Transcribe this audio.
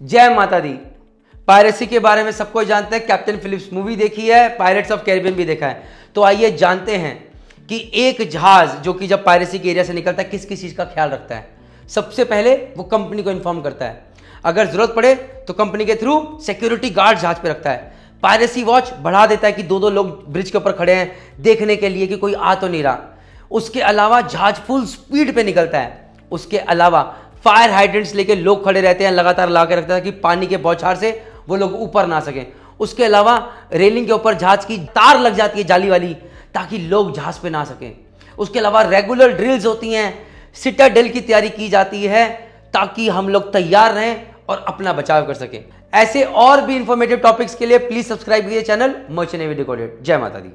जय माता दी पायरेसी के बारे में सबको जानते हैं कैप्टन फिलिप्स मूवी देखी है पायरेट्स ऑफ कैरिबियन भी देखा है तो आइए जानते हैं कि एक जहाज जो कि जब पायरेसी के एरिया से निकलता है किस किस चीज़ का ख्याल रखता है सबसे पहले वो कंपनी को इन्फॉर्म करता है अगर जरूरत पड़े तो कंपनी के थ्रू सिक्योरिटी गार्ड जहाज पर रखता है पायरेसी वॉच बढ़ा देता है कि दो दो लोग ब्रिज के ऊपर खड़े हैं देखने के लिए कि कोई आ तो नहीं रहा उसके अलावा जहाज फुल स्पीड पे निकलता है उसके अलावा फायर हाइड्रेंट्स लेके लोग खड़े रहते हैं लगातार ला के रखते हैं कि पानी के बौछार से वो लोग ऊपर ना सकें उसके अलावा रेलिंग के ऊपर जहाज की तार लग जाती है जाली वाली ताकि लोग जहाज पे ना सकें उसके अलावा रेगुलर ड्रिल्स होती हैं डेल की तैयारी की जाती है ताकि हम लोग तैयार रहें और अपना बचाव कर सकें ऐसे और भी इंफॉर्मेटिव टॉपिक्स के लिए प्लीज सब्सक्राइब कीजिए चैनल मर्चेनेवी वीडियो जय माता दी